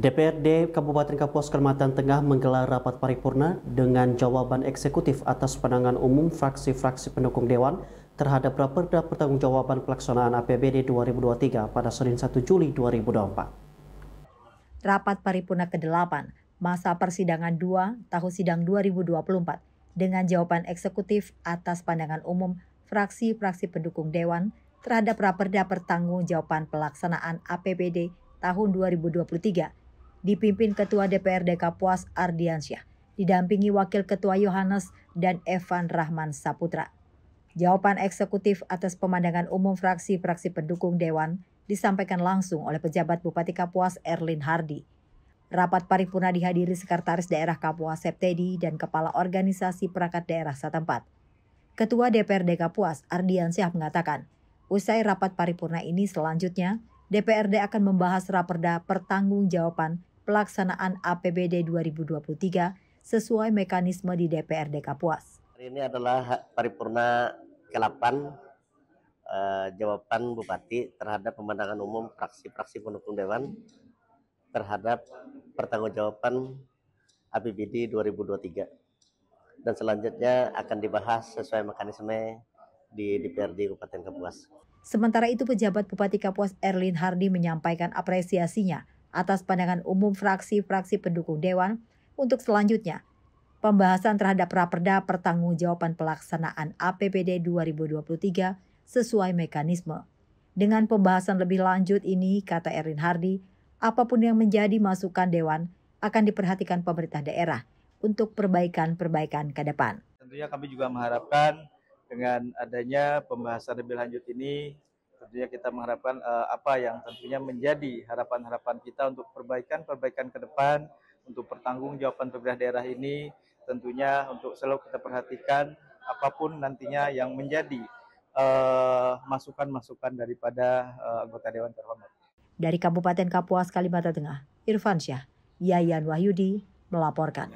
DPRD Kabupaten Kapuas Kalimantan Tengah menggelar rapat paripurna dengan jawaban eksekutif atas pandangan umum fraksi-fraksi pendukung Dewan terhadap Raperda Pertanggungjawaban Pelaksanaan APBD 2023 pada Senin 1 Juli 2024. Rapat paripurna ke-8 masa persidangan 2 tahun sidang 2024 dengan jawaban eksekutif atas pandangan umum fraksi-fraksi pendukung Dewan terhadap Raperda Pertanggungjawaban Pelaksanaan APBD tahun 2023 dipimpin Ketua DPRD Kapuas Ardiansyah, didampingi Wakil Ketua Yohanes dan Evan Rahman Saputra. Jawaban eksekutif atas pemandangan umum fraksi-fraksi pendukung Dewan disampaikan langsung oleh pejabat Bupati Kapuas Erlin Hardi. Rapat paripurna dihadiri Sekretaris Daerah Kapuas Septedi dan Kepala Organisasi Perangkat Daerah setempat. Ketua DPRD Kapuas Ardiansyah mengatakan, usai rapat paripurna ini selanjutnya, DPRD akan membahas raperda pertanggungjawaban pelaksanaan APBD 2023 sesuai mekanisme di DPRD Kapuas. Hari ini adalah paripurna ke-8 eh, jawaban Bupati terhadap pemandangan umum fraksi-fraksi pendukung Dewan terhadap pertanggungjawaban APBD 2023 dan selanjutnya akan dibahas sesuai mekanisme di DPRD Kabupaten Kapuas. Sementara itu pejabat Bupati Kapuas Erlin Hardi menyampaikan apresiasinya atas pandangan umum fraksi-fraksi pendukung Dewan untuk selanjutnya pembahasan terhadap Raperda pertanggungjawaban pelaksanaan APBD 2023 sesuai mekanisme. Dengan pembahasan lebih lanjut ini, kata Erin Hardy, apapun yang menjadi masukan Dewan akan diperhatikan pemerintah daerah untuk perbaikan-perbaikan ke depan. Tentunya kami juga mengharapkan dengan adanya pembahasan lebih lanjut ini tentunya kita mengharapkan uh, apa yang tentunya menjadi harapan-harapan kita untuk perbaikan-perbaikan ke depan, untuk pertanggungjawaban pemerintah daerah ini, tentunya untuk selalu kita perhatikan apapun nantinya yang menjadi eh, masukan-masukan uh, daripada uh, anggota dewan terhormat. Dari Kabupaten Kapuas, Kalimantan Tengah, Irfan Syah, Yayan Wahyudi melaporkan.